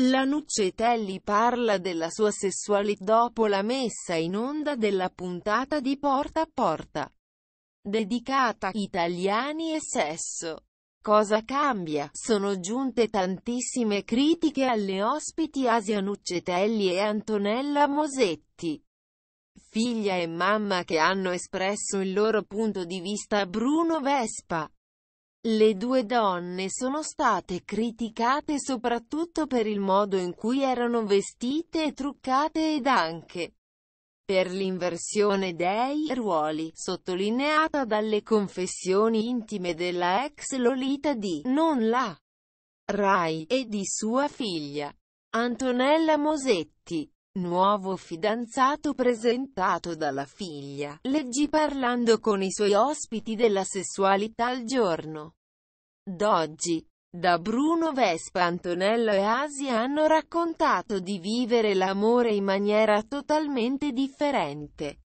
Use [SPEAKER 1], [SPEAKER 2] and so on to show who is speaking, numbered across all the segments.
[SPEAKER 1] La Nuccetelli parla della sua sessualità dopo la messa in onda della puntata di Porta a Porta, dedicata Italiani e sesso. Cosa cambia? Sono giunte tantissime critiche alle ospiti Asia Nuccetelli e Antonella Mosetti, figlia e mamma che hanno espresso il loro punto di vista a Bruno Vespa. Le due donne sono state criticate soprattutto per il modo in cui erano vestite e truccate ed anche per l'inversione dei ruoli, sottolineata dalle confessioni intime della ex Lolita di Non la Rai e di sua figlia Antonella Mosetti. Nuovo fidanzato presentato dalla figlia, leggi parlando con i suoi ospiti della sessualità al giorno. Doggi, da Bruno Vespa Antonello e Asia hanno raccontato di vivere l'amore in maniera totalmente differente.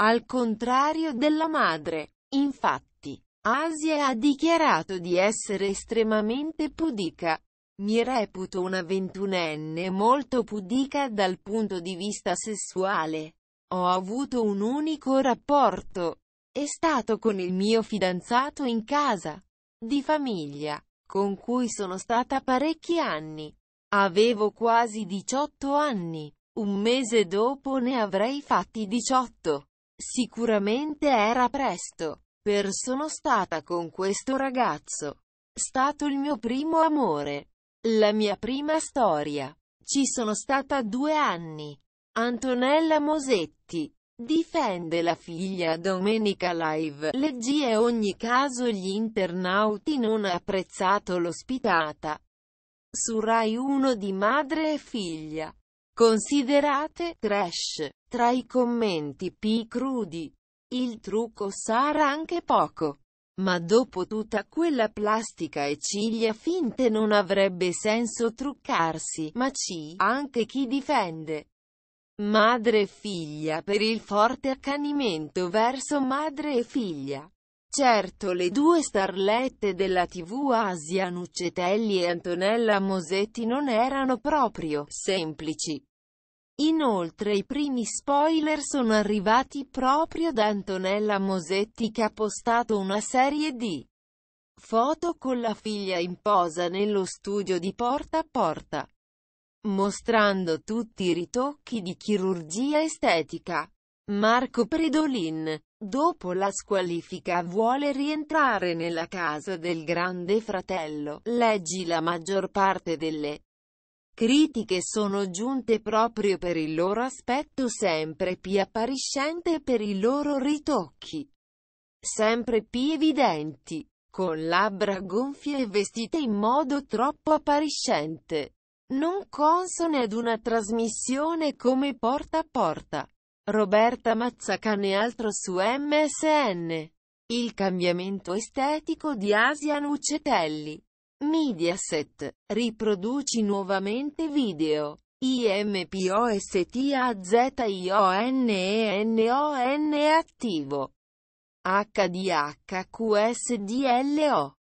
[SPEAKER 1] Al contrario della madre, infatti, Asia ha dichiarato di essere estremamente pudica. Mi reputo una ventunenne molto pudica dal punto di vista sessuale. Ho avuto un unico rapporto. È stato con il mio fidanzato in casa di famiglia, con cui sono stata parecchi anni. Avevo quasi 18 anni. Un mese dopo ne avrei fatti 18. Sicuramente era presto, per sono stata con questo ragazzo. Stato il mio primo amore. La mia prima storia. Ci sono stata due anni. Antonella Mosetti. Difende la figlia Domenica Live, leggi e ogni caso gli internauti non ha apprezzato l'ospitata. Su Rai 1 di madre e figlia. Considerate trash. Tra i commenti P crudi. Il trucco sarà anche poco. Ma dopo tutta quella plastica e ciglia finte non avrebbe senso truccarsi, ma ci, anche chi difende. Madre e figlia per il forte accanimento verso madre e figlia. Certo le due starlette della tv Asia Nuccetelli e Antonella Mosetti non erano proprio semplici. Inoltre i primi spoiler sono arrivati proprio da Antonella Mosetti che ha postato una serie di foto con la figlia in posa nello studio di Porta a Porta mostrando tutti i ritocchi di chirurgia estetica. Marco Predolin, dopo la squalifica vuole rientrare nella casa del grande fratello, leggi la maggior parte delle critiche sono giunte proprio per il loro aspetto sempre più appariscente e per i loro ritocchi sempre più evidenti, con labbra gonfie e vestite in modo troppo appariscente non consone ad una trasmissione come Porta a Porta. Roberta Mazzacane altro su MSN. Il cambiamento estetico di Asian Uccetelli. Mediaset. Riproduci nuovamente video. IMPOSTAZIONENON attivo. HDHQSDLO.